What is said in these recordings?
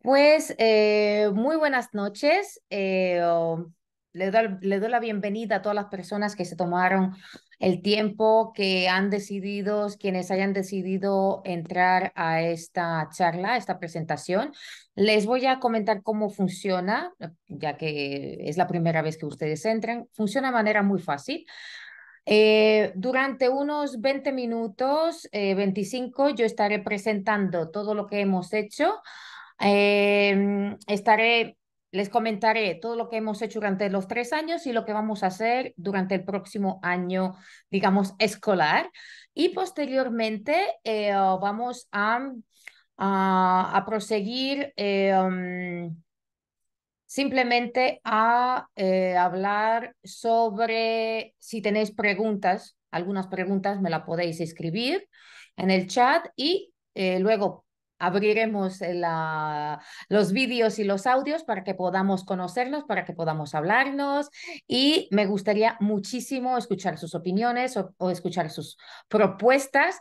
Pues eh, muy buenas noches. Eh, oh, le, doy, la bienvenida a todas las personas que se tomaron el tiempo, que han decidido, quienes hayan decidido entrar a esta charla, a esta presentación. Les voy a comentar cómo funciona, ya que es la primera vez que ustedes entran. Funciona de manera muy fácil. Eh, durante unos 20 minutos, 25, yo estaré presentando todo lo que hemos hecho Em, estaré, les comentaré todo lo que hemos hecho durante los tres años y lo que vamos a hacer durante el próximo año, digamos, escolar. Y posteriormente eh, vamos a, a, proseguir em, simplemente a eh, hablar sobre si tenéis preguntas, algunas preguntas me la podéis escribir en el chat y eh, luego abriremos eh, los vídeos y los audios para que podamos conocernos, para que podamos hablarnos y me gustaría muchísimo escuchar sus opiniones o, escuchar sus propuestas.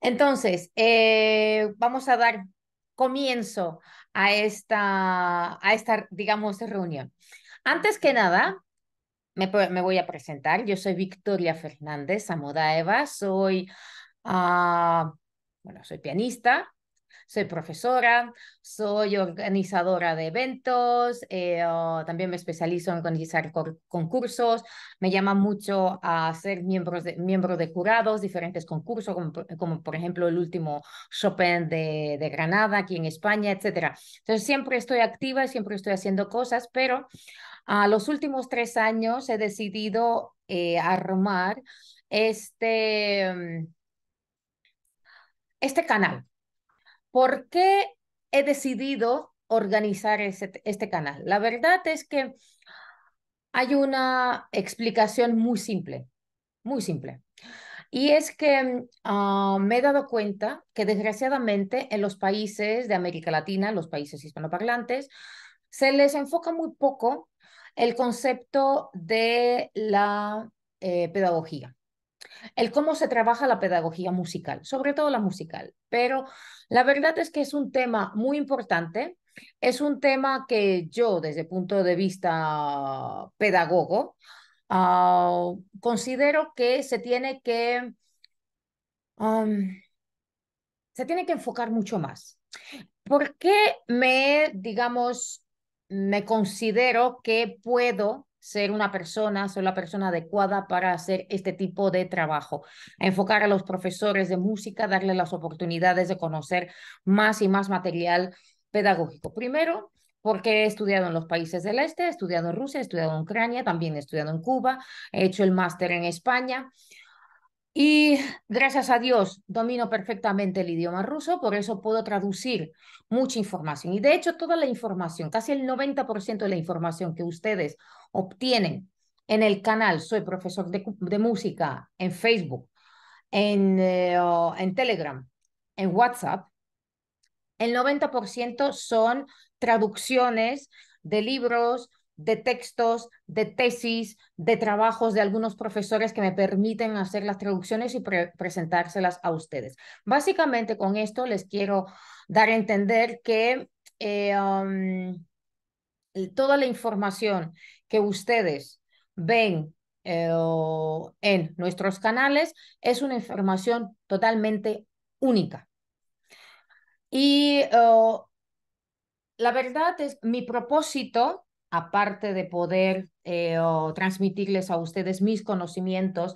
Entonces, eh, vamos a dar comienzo a esta, a esta, digamos, reunión. Antes que nada, me, voy a presentar. Yo soy Victoria Fernández Amodaeva, soy... Ah, bueno, soy pianista, soy profesora, soy organizadora de eventos, eh, también me especializo en organizar concursos, me llama mucho a ser miembro de, de jurados, diferentes concursos, como, por ejemplo el último Chopin de, Granada, aquí en España, etc. Entonces siempre estoy activa, siempre estoy haciendo cosas, pero a los últimos tres años he decidido eh, armar este, mm, este canal ¿Por qué he decidido organizar este canal? La verdad es que hay una explicación muy simple, muy simple. Y es que ah, me he dado cuenta que desgraciadamente en los países de América Latina, los países hispanoparlantes, se les enfoca muy poco el concepto de la eh, pedagogía el cómo se trabaja la pedagogía musical, sobre todo la musical. Pero la verdad es que es un tema muy importante, es un tema que yo desde el punto de vista pedagogo ah, considero que se tiene que... se tiene que enfocar mucho más. ¿Por qué me, digamos, me considero que puedo ser una persona, ser la persona adecuada para hacer este tipo de trabajo. Enfocar a los profesores de música, darle las oportunidades de conocer más y más material pedagógico. Primero, porque he estudiado en los países del este, he estudiado en Rusia, he estudiado en Ucrania, también he estudiado en Cuba, he hecho el máster en España. Y gracias a Dios domino perfectamente el idioma ruso, por eso puedo traducir mucha información. Y de hecho, toda la información, casi el 90% de la información que ustedes obtienen en el canal Soy Profesor de, Música, en Facebook, en, eh, en Telegram, en WhatsApp, el 90% son traducciones de libros, de textos, de tesis, de trabajos de algunos profesores que me permiten hacer las traducciones y presentárselas a ustedes. Básicamente con esto les quiero dar a entender que eh, um, toda la información que ustedes ven eh, en nuestros canales es una información totalmente única. Y eh, la verdad es, mi propósito aparte de poder eh, transmitirles a ustedes mis conocimientos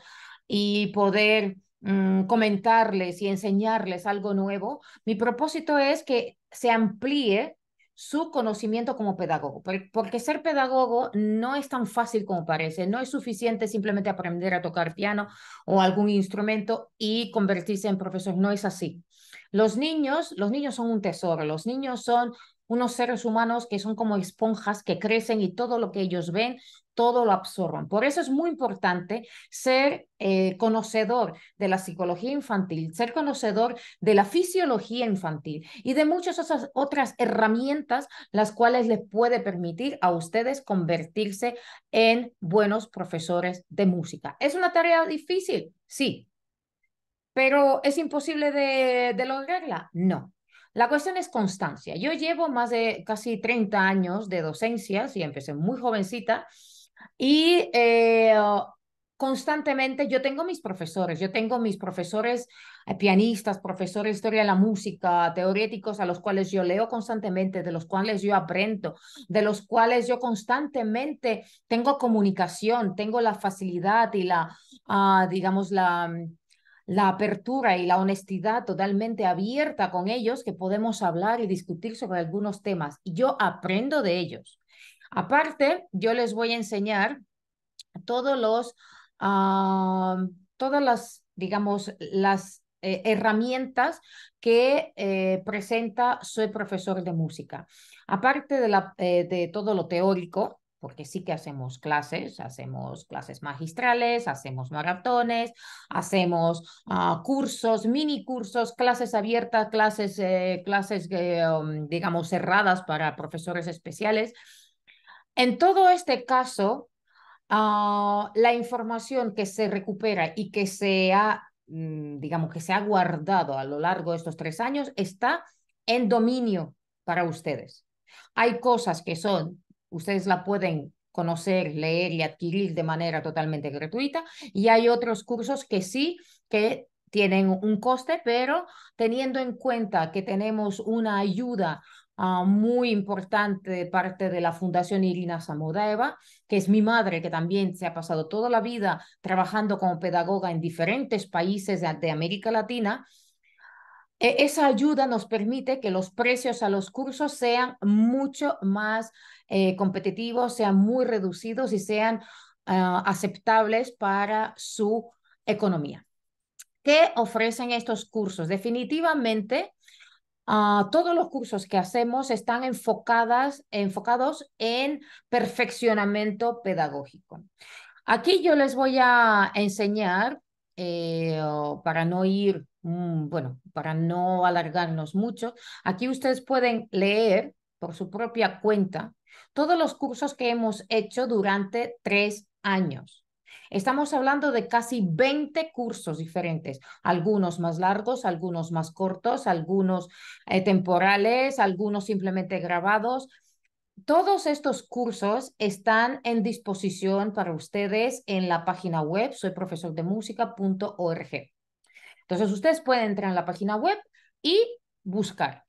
y poder mm, comentarles y enseñarles algo nuevo, mi propósito es que se amplíe su conocimiento como pedagogo, porque ser pedagogo no es tan fácil como parece, no es suficiente simplemente aprender a tocar piano o algún instrumento y convertirse en profesor, no es así. Los niños, los niños son un tesoro, los niños son unos seres humanos que son como esponjas que crecen y todo lo que ellos ven, todo lo absorban. Por eso es muy importante ser eh, conocedor de la psicología infantil, ser conocedor de la fisiología infantil y de muchas otras herramientas las cuales les puede permitir a ustedes convertirse en buenos profesores de música. ¿Es una tarea difícil? Sí. ¿Pero es imposible de lograrla? No. La cuestión es constancia. Yo llevo más de casi 30 años de docencia, y empecé muy jovencita y eh, constantemente yo tengo mis profesores, yo tengo mis profesores eh, pianistas, profesores de historia de la música, teoréticos a los cuales yo leo constantemente, de los cuales yo aprendo, de los cuales yo constantemente tengo comunicación, tengo la facilidad y la, ah, digamos, la mm, la apertura y la honestidad totalmente abierta con ellos, que podemos hablar y discutir sobre algunos temas. yo aprendo de ellos. Aparte, yo les voy a enseñar todos los, todas las, digamos, las eh, herramientas que eh, presenta Soy profesor de música. Aparte de, la, eh, de todo lo teórico, porque sí que hacemos clases, hacemos clases magistrales, hacemos maratones, hacemos ah, cursos, mini cursos, clases abiertas, clases, eh, clases um, digamos, cerradas para profesores especiales. En todo este caso, ah, la información que se recupera y que se ha, mm, digamos, que se ha guardado a lo largo de estos tres años está en dominio para ustedes. Hay cosas que son ustedes la pueden conocer, leer y adquirir de manera totalmente gratuita. Y hay otros cursos que sí, que tienen un coste, pero teniendo en cuenta que tenemos una ayuda ah, muy importante de parte de la Fundación Irina Samodaeva, que es mi madre, que también se ha pasado toda la vida trabajando como pedagoga en diferentes países de América Latina, e-, esa ayuda nos permite que los precios a los cursos sean mucho más eh, competitivos, sean muy reducidos y sean ah, aceptables para su economía. ¿Qué ofrecen estos cursos? Definitivamente, ah, todos los cursos que hacemos están enfocadas, enfocados en perfeccionamiento pedagógico. Aquí yo les voy a enseñar, eh, para no ir Mm, bueno, para no alargarnos mucho, aquí ustedes pueden leer por su propia cuenta todos los cursos que hemos hecho durante tres años. Estamos hablando de casi 20 cursos diferentes, algunos más largos, algunos más cortos, algunos eh, temporales, algunos simplemente grabados. Todos estos cursos están en disposición para ustedes en la página web soyprofesordemusica.org. Entonces, ustedes pueden entrar en la página web y buscar.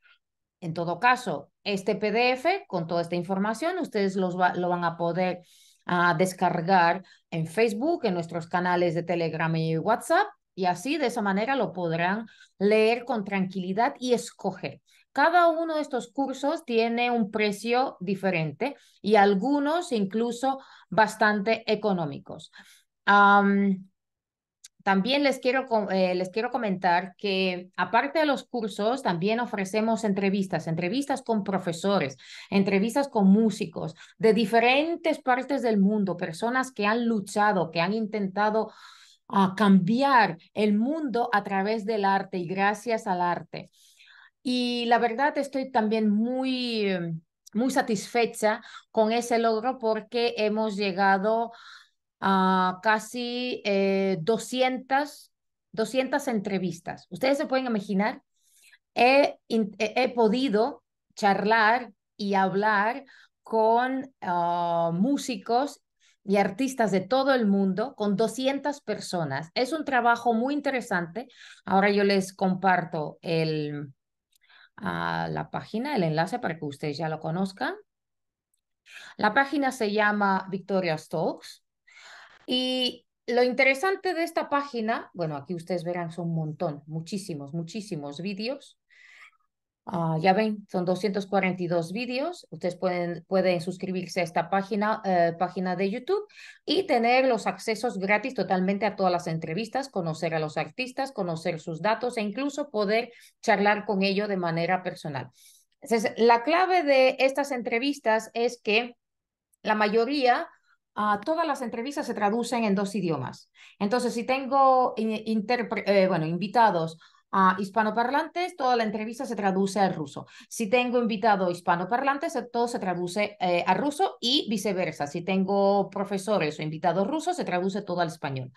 En todo caso, este PDF con toda esta información, ustedes lo van a poder ah, descargar en Facebook, en nuestros canales de Telegram y WhatsApp, y así de esa manera lo podrán leer con tranquilidad y escoger. Cada uno de estos cursos tiene un precio diferente y algunos incluso bastante económicos también les quiero, eh, les quiero comentar que aparte de los cursos, también ofrecemos entrevistas, entrevistas con profesores, entrevistas con músicos de diferentes partes del mundo, personas que han luchado, que han intentado ah, cambiar el mundo a través del arte y gracias al arte. Y la verdad estoy también muy, muy satisfecha con ese logro porque hemos llegado casi 200, eh, entrevistas. Ustedes se pueden imaginar, he, podido charlar y hablar con ah, músicos y artistas de todo el mundo, con 200 personas. Es un trabajo muy interesante. Ahora yo les comparto el, ah, la página, el enlace para que ustedes ya lo conozcan. La página se llama Victoria Talks y lo interesante de esta página, bueno, aquí ustedes verán, son un montón, muchísimos, muchísimos vídeos. Ah, ya ven, son 242 vídeos. Ustedes pueden, pueden suscribirse a esta página, eh, página de YouTube y tener los accesos gratis totalmente a todas las entrevistas, conocer a los artistas, conocer sus datos e incluso poder charlar con ellos de manera personal. Entonces, la clave de estas entrevistas es que la mayoría Ah, todas las entrevistas se traducen en dos idiomas. Entonces, si tengo eh, bueno, invitados a hispanoparlantes, toda la entrevista se traduce al ruso. Si tengo invitado hispanoparlantes, todo se traduce eh, al ruso y viceversa. Si tengo profesores o invitados rusos, se traduce todo al español.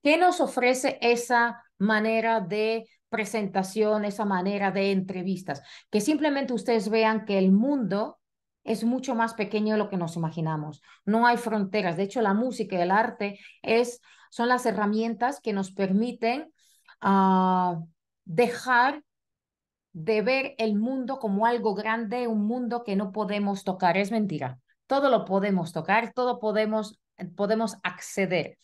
¿Qué nos ofrece esa manera de presentación, esa manera de entrevistas? Que simplemente ustedes vean que el mundo es mucho más pequeño de lo que nos imaginamos. No hay fronteras. De hecho, la música y el arte es, son las herramientas que nos permiten ah, dejar de ver el mundo como algo grande, un mundo que no podemos tocar. Es mentira. Todo lo podemos tocar, todo podemos, podemos acceder.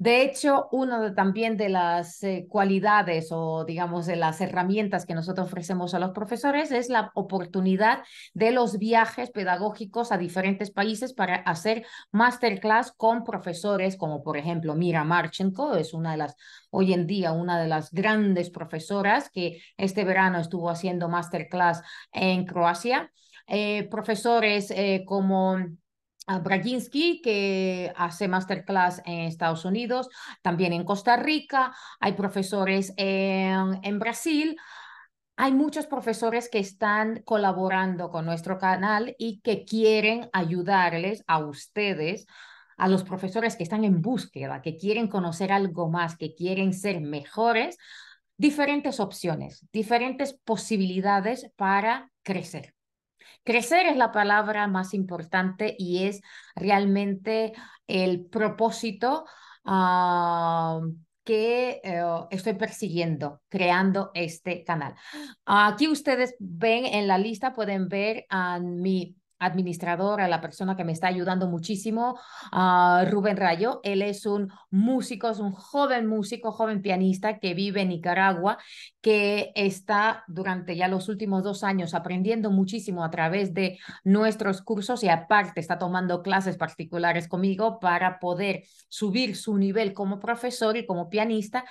De hecho, una de, también de las eh, cualidades o, digamos, de las herramientas que nosotros ofrecemos a los profesores es la oportunidad de los viajes pedagógicos a diferentes países para hacer masterclass con profesores, como por ejemplo Mira Marchenko, es una de las, hoy en día, una de las grandes profesoras que este verano estuvo haciendo masterclass en Croacia. Eh, profesores eh, como Brajinsky, que hace masterclass en Estados Unidos, también en Costa Rica, hay profesores en Brasil, hay muchos profesores que están colaborando con nuestro canal y que quieren ayudarles a ustedes a los profesores que están en búsqueda, que quieren conocer algo más, que quieren ser mejores, diferentes opciones, diferentes posibilidades para crecer. Crecer es la palabra más importante y es realmente el propósito ah, que eh, estoy persiguiendo creando este canal. Aquí ustedes ven en la lista, pueden ver a mi administrador, a la persona que me está ayudando muchísimo, Rubén Rayo. Él es un músico, es un joven músico, joven pianista que vive en Nicaragua, que está durante ya los últimos dos años aprendiendo muchísimo a través de nuestros cursos y aparte está tomando clases particulares conmigo para poder subir su nivel como profesor y como pianista.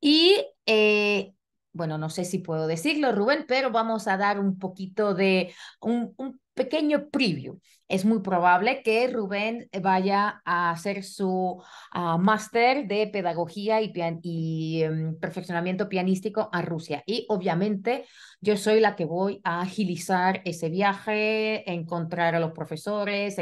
Y eh, bueno, no sé si puedo decirlo, Rubén, pero vamos a dar un poquito de un, un, pequeño preview. Es muy probable que Rubén vaya a hacer su ah, máster de pedagogía y, y em, perfeccionamiento pianístico a Rusia. Y obviamente yo soy la que voy a agilizar ese viaje, encontrar a los profesores,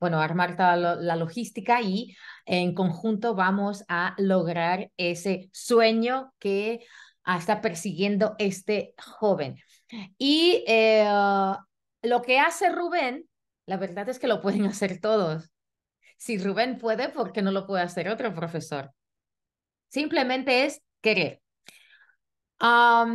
bueno, armar toda la logística y en conjunto vamos a lograr ese sueño que ah, está persiguiendo este joven. Y eh, lo que hace Rubén, la verdad es que lo pueden hacer todos. Si Rubén puede, ¿por qué no lo puede hacer otro profesor? Simplemente es querer. a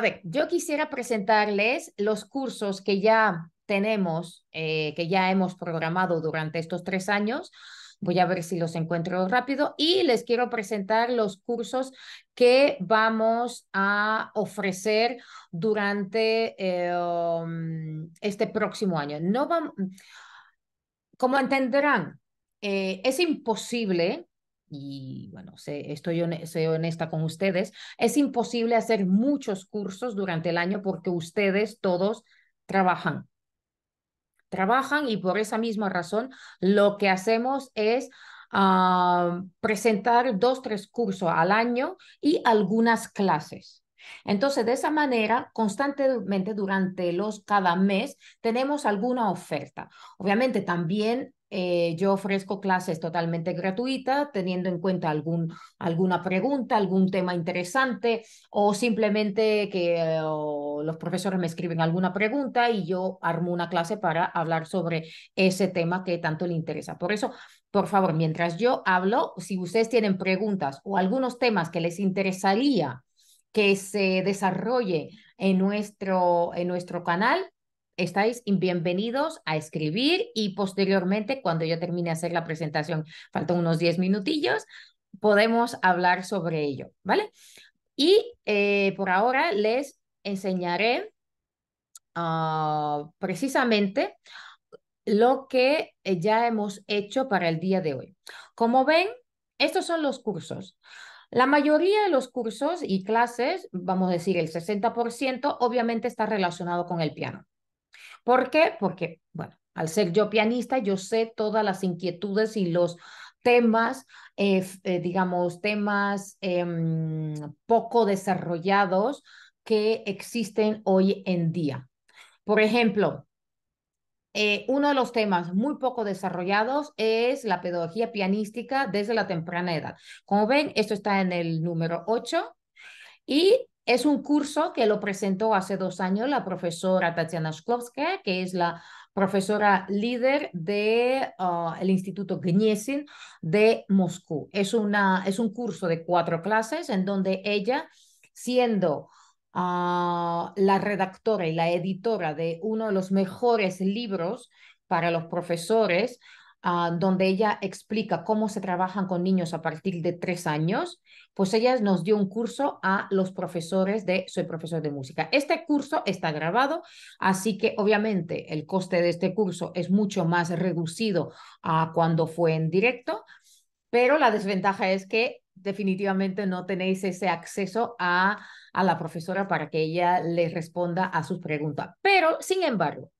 ver, yo quisiera presentarles los cursos que ya tenemos, eh, que ya hemos programado durante estos tres años. Voy a ver si los encuentro rápido y les quiero presentar los cursos que vamos a ofrecer durante eh, um, este próximo año. No vamos, como entenderán, eh, es imposible y bueno, sé, estoy soy honesta con ustedes, es imposible hacer muchos cursos durante el año porque ustedes todos trabajan trabajan y por esa misma razón lo que hacemos es ah, presentar dos, tres cursos al año y algunas clases. Entonces, de esa manera, constantemente durante los cada mes tenemos alguna oferta. Obviamente, también eh, yo ofrezco clases totalmente gratuitas, teniendo en cuenta alguna pregunta, algún tema interesante o simplemente que eh, los profesores me escriben alguna pregunta y yo armo una clase para hablar sobre ese tema que tanto le interesa. Por eso, por favor, mientras yo hablo, si ustedes tienen preguntas o algunos temas que les interesaría que se desarrolle en nuestro, en nuestro canal, estáis bienvenidos a escribir y posteriormente, cuando yo termine de hacer la presentación, faltan unos 10 minutillos, podemos hablar sobre ello, ¿vale? Y eh, por ahora les enseñaré ah, precisamente lo que eh, ya hemos hecho para el día de hoy. Como ven, estos son los cursos. La mayoría de los cursos y clases, vamos a decir el 60%, obviamente está relacionado con el piano. ¿Por qué? Porque, bueno, al ser yo pianista, yo sé todas las inquietudes y los temas, eh, eh, digamos, temas em, poco desarrollados que existen hoy en día. Por ejemplo, eh, uno de los temas muy poco desarrollados es la pedagogía pianística desde la temprana edad. Como ven, esto está en el número 8 y es un curso que lo presentó hace dos años la profesora Tatiana Shklovskaya, que es la profesora líder del ah, Instituto Gniesin de Moscú. Es, un curso de cuatro clases en donde ella, siendo ah, la redactora y la editora de uno de los mejores libros para los profesores, Ah, donde ella explica cómo se trabajan con niños a partir de tres años, pues ella nos dio un curso a los profesores de Soy profesor de música. Este curso está grabado, así que obviamente el coste de este curso es mucho más reducido a cuando fue en directo, pero la desventaja es que definitivamente no tenéis ese acceso a, a la profesora para que ella le responda a sus preguntas. Pero, sin embargo,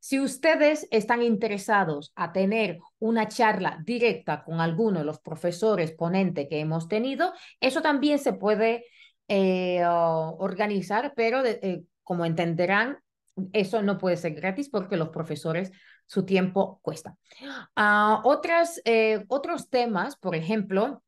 si ustedes están interesados a tener una charla directa con alguno de los profesores ponente que hemos tenido, eso también se puede eh, organizar, pero eh, como entenderán, eso no puede ser gratis porque los profesores su tiempo cuesta. Ah, eh, otros temas, por ejemplo,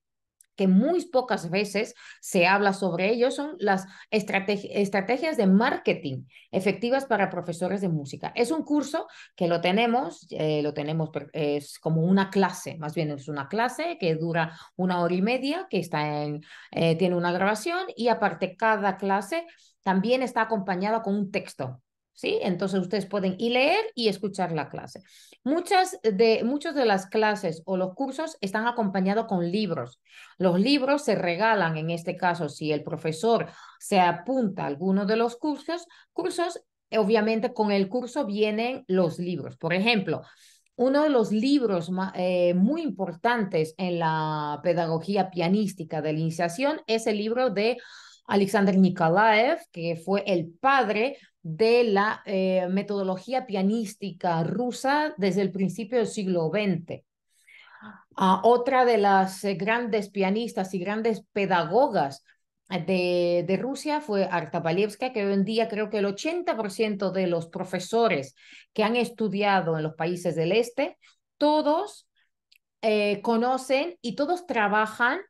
que muy pocas veces se habla sobre ello, son las estrategias de marketing efectivas para profesores de música. Es un curso que lo tenemos, eh, lo tenemos, es como una clase, más bien es una clase que dura una hora y media, que está en, eh, tiene una grabación y aparte cada clase también está acompañada con un texto ¿sí? Entonces ustedes pueden y leer y escuchar la clase. Muchas de, muchas de las clases o los cursos están acompañados con libros. Los libros se regalan, en este caso, si el profesor se apunta a alguno de los cursos, cursos, obviamente con el curso vienen los libros. Por ejemplo, uno de los libros eh, muy importantes en la pedagogía pianística de la iniciación es el libro de Alexander Nikolaev, que fue el padre de la eh, metodología pianística rusa desde el principio del siglo XX. Ah, otra de las eh, grandes pianistas y grandes pedagogas eh, de, Rusia fue Artapalievska, que hoy en día creo que el 80% de los profesores que han estudiado en los países del este, todos conocen y todos trabajan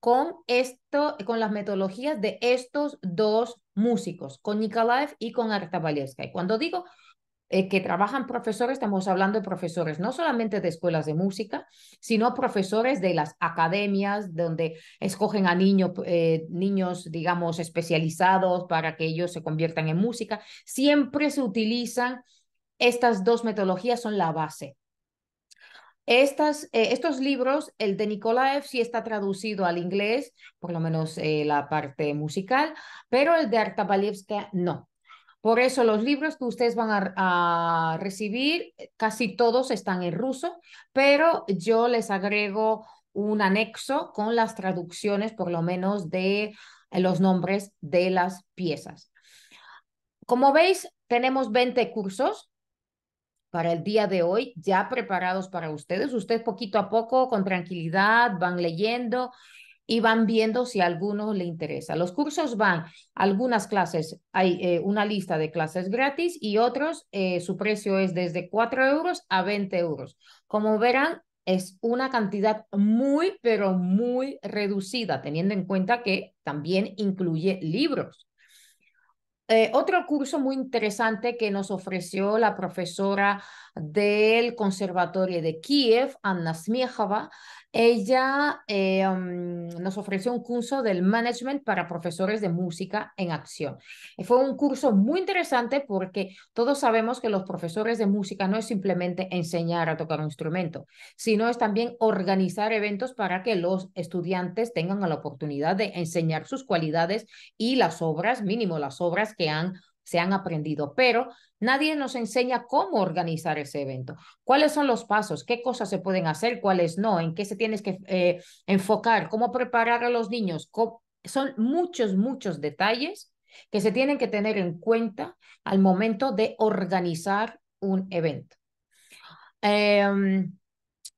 con, esto, con las metodologías de estos dos músicos, con Nikolaev y con Y Cuando digo eh, que trabajan profesores, estamos hablando de profesores no solamente de escuelas de música, sino profesores de las academias, donde escogen a niños, eh, niños, digamos, especializados para que ellos se conviertan en música. Siempre se utilizan estas dos metodologías, son la base. Estas, eh, estos libros, el de Nikolaev sí está traducido al inglés, por lo menos eh, la parte musical, pero el de Artabalievska no. Por eso los libros que ustedes van a, recibir, eh, casi todos están en ruso, pero yo les agrego un anexo con las traducciones, por lo menos, de los nombres de las piezas. Como veis, tenemos 20 cursos para el día de hoy, ya preparados para ustedes. Ustedes poquito a poco, con tranquilidad, van leyendo y van viendo si a alguno le interesa. Los cursos van, algunas clases, hay eh, una lista de clases gratis y otros, eh, su precio es desde 4 euros a 20 euros. Como verán, es una cantidad muy, pero muy reducida, teniendo en cuenta que también incluye libros. Eh, otro curso muy interesante que nos ofreció la profesora del Conservatorio de Kiev, Anna Smiechava. Ella eh, um, nos ofreció un curso del management para profesores de música en acción. Fue un curso muy interesante porque todos sabemos que los profesores de música no es simplemente enseñar a tocar un instrumento, sino es también organizar eventos para que los estudiantes tengan la oportunidad de enseñar sus cualidades y las obras, mínimo las obras que han se han aprendido, pero nadie nos enseña cómo organizar ese evento, cuáles son los pasos, qué cosas se pueden hacer, cuáles no, en qué se tienes que eh, enfocar, cómo preparar a los niños. Son muchos, muchos detalles que se tienen que tener en cuenta al momento de organizar un evento. Em,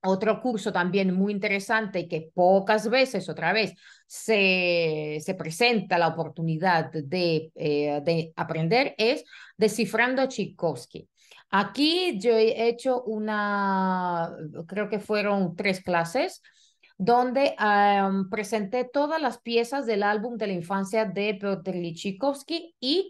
otro curso también muy interesante y que pocas veces, otra vez, se, se presenta la oportunidad de, eh, de aprender es Descifrando Tchaikovsky. Aquí yo he hecho una, creo que fueron tres clases, donde presenté todas las piezas del álbum de la infancia de Piotr Tchaikovsky y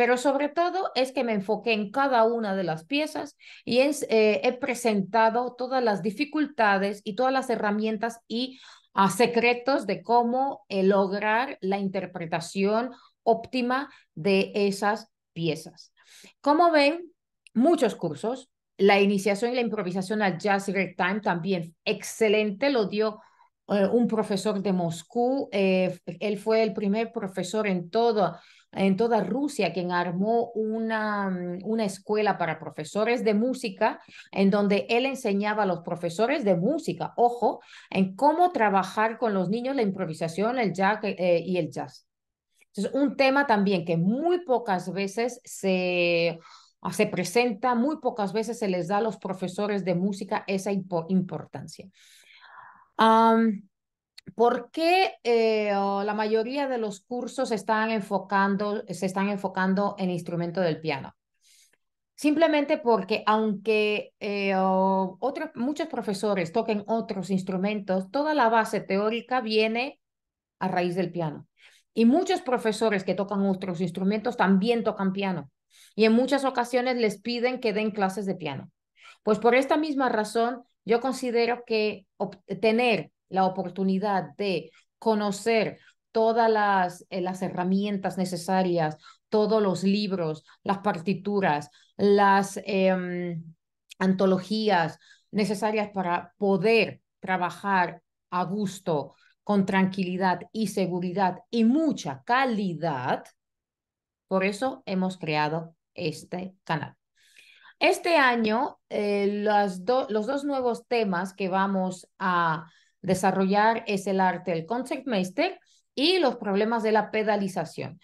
pero sobre todo es que me enfoqué en cada una de las piezas y eh, he presentado todas las dificultades y todas las herramientas y ah, secretos de cómo eh, lograr la interpretación óptima de esas piezas. Como ven, muchos cursos, la iniciación y la improvisación al jazz red time también excelente, lo dio eh, un profesor de Moscú, él fue el primer profesor en todo en toda Rusia, quien armó una, mm, una escuela para profesores de música, en donde él enseñaba a los profesores de música, ojo, en cómo trabajar con los niños la improvisación, el jazz eh, y el jazz. Es un tema también que muy pocas veces se, ah, se presenta, muy pocas veces se les da a los profesores de música esa importancia. ¿Por qué eh, la mayoría de los cursos están enfocando, se están enfocando en instrumento del piano? Simplemente porque aunque eh, otros, muchos profesores toquen otros instrumentos, toda la base teórica viene a raíz del piano. Y muchos profesores que tocan otros instrumentos también tocan piano. Y en muchas ocasiones les piden que den clases de piano. Pues por esta misma razón, yo considero que obtener la oportunidad de conocer todas las, eh, las herramientas necesarias, todos los libros, las partituras, las em, antologías necesarias para poder trabajar a gusto, con tranquilidad y seguridad y mucha calidad. Por eso hemos creado este canal. Este año, eh, los dos nuevos temas que vamos a Desarrollar es el arte del master y los problemas de la pedalización.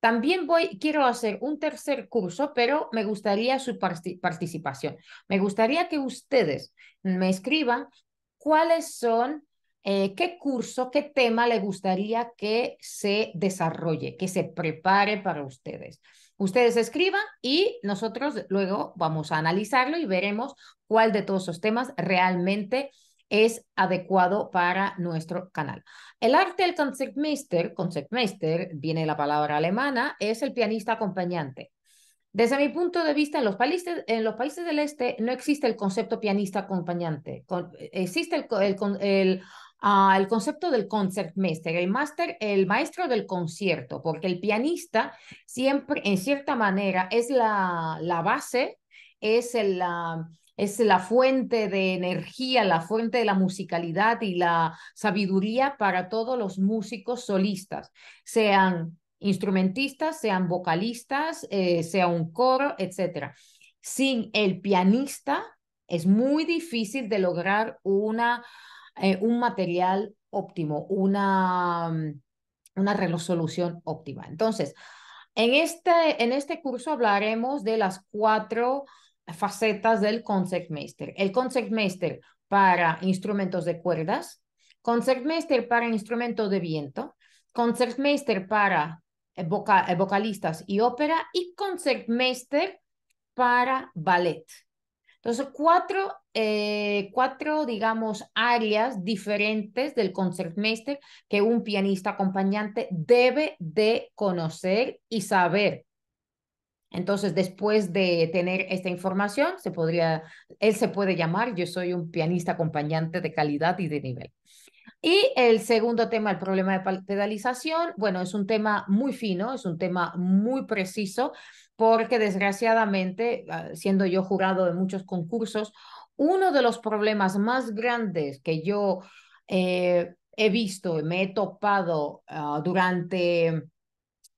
También voy, quiero hacer un tercer curso, pero me gustaría su participación. Me gustaría que ustedes me escriban cuáles son, eh, qué curso, qué tema le gustaría que se desarrolle, que se prepare para ustedes. Ustedes escriban y nosotros luego vamos a analizarlo y veremos cuál de todos esos temas realmente es adecuado para nuestro canal. El arte del concertmeister, concertmeister viene la palabra alemana, es el pianista acompañante. Desde mi punto de vista, en los países, en los países del este no existe el concepto pianista acompañante. existe el, ah, el, concepto del concertmeister, el el maestro del concierto, porque el pianista siempre, en cierta manera, es la, la base, es el, la, es la fuente de energía, la fuente de la musicalidad y la sabiduría para todos los músicos solistas, sean instrumentistas, sean vocalistas, eh, sea un coro, etc. Sin el pianista es muy difícil de lograr una, eh, un material óptimo, una, mm, una resolución óptima. Entonces, en este, en este curso hablaremos de las cuatro facetas del concertmaster, El concertmaster para instrumentos de cuerdas, concertmaster para instrumentos de viento, concertmaster para eh, eh, vocalistas y ópera y concertmaster para ballet. Entonces, cuatro, eh, cuatro, digamos, áreas diferentes del concertmaster que un pianista acompañante debe de conocer y saber entonces, después de tener esta información, se podría, él se puede llamar, yo soy un pianista acompañante de calidad y de nivel. Y el segundo tema, el problema de pedalización, bueno, es un tema muy fino, es un tema muy preciso, porque desgraciadamente, ah, siendo yo jurado de muchos concursos, uno de los problemas más grandes que yo eh, he visto, y me he topado ah, durante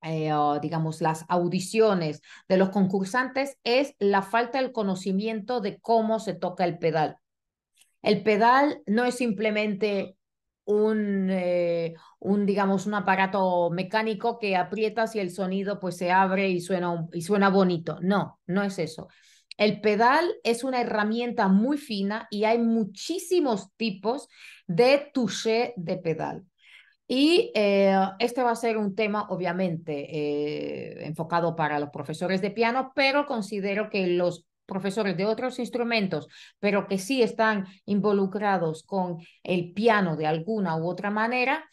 eh, digamos, las audiciones de los concursantes es la falta del conocimiento de cómo se toca el pedal. El pedal no es simplemente un, eh, un digamos, un aparato mecánico que aprietas y el sonido pues se abre y suena, y suena bonito. No, no es eso. El pedal es una herramienta muy fina y hay muchísimos tipos de touché de pedal. Y eh, este va a ser un tema, obviamente, eh, enfocado para los profesores de piano, pero considero que los profesores de otros instrumentos, pero que sí están involucrados con el piano de alguna u otra manera,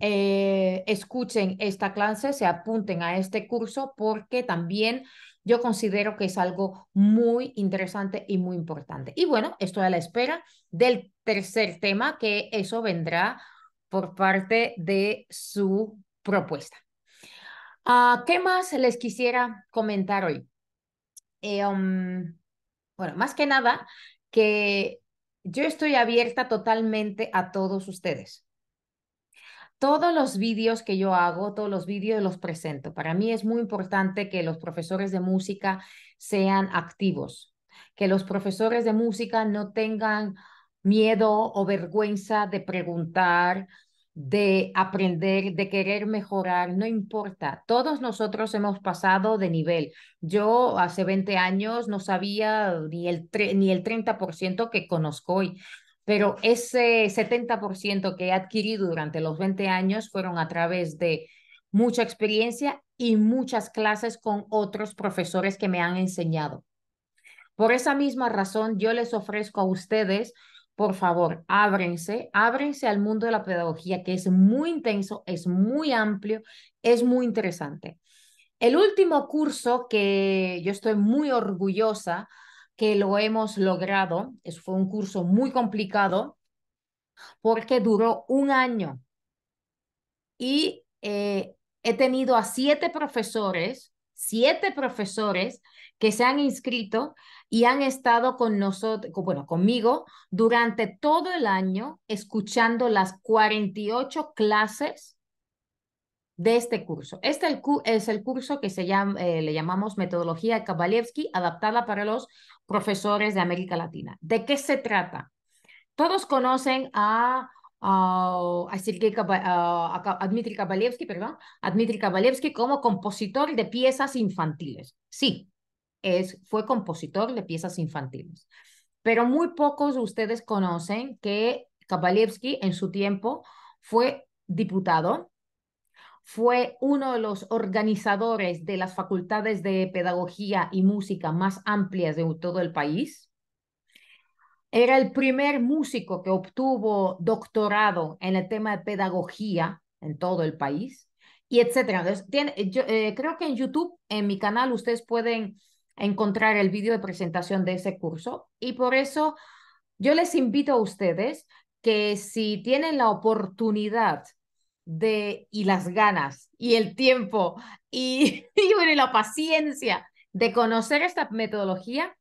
eh, escuchen esta clase, se apunten a este curso, porque también yo considero que es algo muy interesante y muy importante. Y bueno, estoy a la espera del tercer tema, que eso vendrá por parte de su propuesta. Ah, ¿Qué más les quisiera comentar hoy? Eh, um, bueno, más que nada, que yo estoy abierta totalmente a todos ustedes. Todos los vídeos que yo hago, todos los vídeos los presento. Para mí es muy importante que los profesores de música sean activos, que los profesores de música no tengan miedo o vergüenza de preguntar, de aprender, de querer mejorar, no importa. Todos nosotros hemos pasado de nivel. Yo hace 20 años no sabía ni el, ni el 30% que conozco hoy, pero ese 70% que he adquirido durante los 20 años fueron a través de mucha experiencia y muchas clases con otros profesores que me han enseñado. Por esa misma razón, yo les ofrezco a ustedes por favor, ábrense, ábrense al mundo de la pedagogía, que es muy intenso, es muy amplio, es muy interesante. El último curso que yo estoy muy orgullosa que lo hemos logrado, fue un curso muy complicado porque duró un año y eh, he tenido a siete profesores, siete profesores que se han inscrito y han estado con nosotros, bueno, conmigo durante todo el año escuchando las 48 clases de este curso. Este es el curso que se llama, eh, le llamamos Metodología Kabalevsky, adaptada para los profesores de América Latina. ¿De qué se trata? Todos conocen a a, Dmitry Kabalevsky como compositor de piezas infantiles. Sí, es, fue compositor de piezas infantiles. Pero muy pocos de ustedes conocen que Kapalevsky en su tiempo fue diputado, fue uno de los organizadores de las facultades de pedagogía y música más amplias de todo el país. Era el primer músico que obtuvo doctorado en el tema de pedagogía en todo el país, y etcétera. Eh, creo que en YouTube, en mi canal, ustedes pueden encontrar el vídeo de presentación de ese curso. Y por eso yo les invito a ustedes que si tienen la oportunidad de, y las ganas y el tiempo y, y, la paciencia de conocer esta metodología,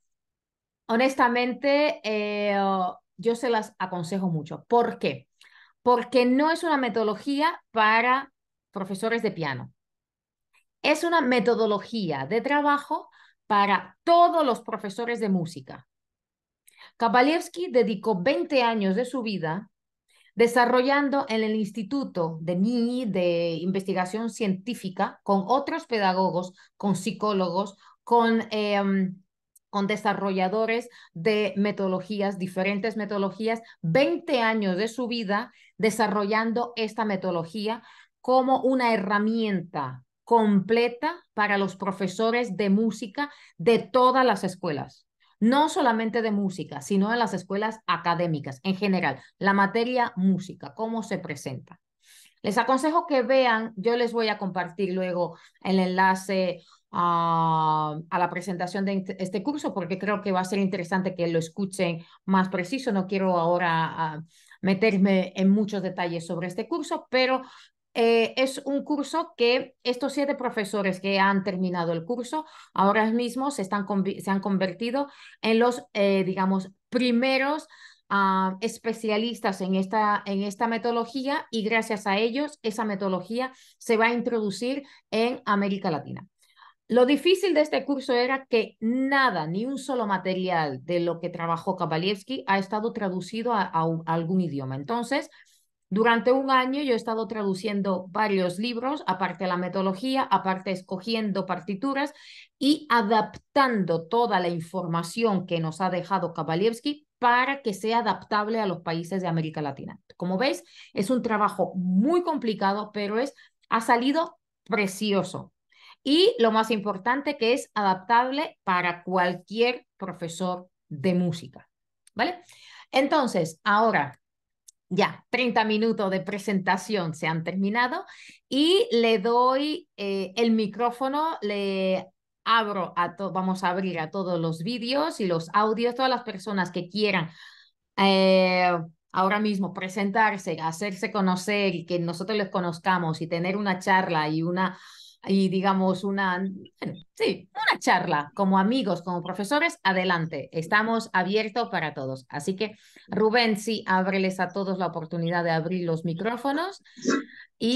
honestamente eh, yo se las aconsejo mucho. ¿Por qué? Porque no es una metodología para profesores de piano. Es una metodología de trabajo para todos los profesores de música. Kabalevsky dedicó 20 años de su vida desarrollando en el Instituto de NII de Investigación Científica con otros pedagogos, con psicólogos, con, em, con desarrolladores de metodologías, diferentes metodologías, 20 años de su vida desarrollando esta metodología como una herramienta completa para los profesores de música de todas las escuelas. No solamente de música, sino en las escuelas académicas en general. La materia música, cómo se presenta. Les aconsejo que vean, yo les voy a compartir luego el enlace a, la presentación de este, este curso porque creo que va a ser interesante que lo escuchen más preciso. No quiero ahora ah, meterme en muchos detalles sobre este curso, pero eh, es un curso que estos siete profesores que han terminado el curso ahora mismo se, han convertido en los, eh, digamos, primeros ah, especialistas en esta, en esta metodología y gracias a ellos esa metodología se va a introducir en América Latina. Lo difícil de este curso era que nada, ni un solo material de lo que trabajó Kabalevsky ha estado traducido a algún idioma. Entonces, durante un año yo he estado traduciendo varios libros, aparte de la metodología, aparte escogiendo partituras y adaptando toda la información que nos ha dejado Kabalevsky para que sea adaptable a los países de América Latina. Como veis, es un trabajo muy complicado, pero es, ha salido precioso. Y lo más importante, que es adaptable para cualquier profesor de música. ¿Vale? Entonces, ahora ya, 30 minutos de presentación se han terminado y le doy eh, el micrófono, le abro a todos. vamos a abrir a todos los vídeos y los audios, todas las personas que quieran eh, ahora mismo presentarse, hacerse conocer y que nosotros les conozcamos y tener una charla y una y digamos una, sí, una charla como amigos, como profesores, adelante, estamos abiertos para todos. Así que Rubén, sí, ábreles a todos la oportunidad de abrir los micrófonos y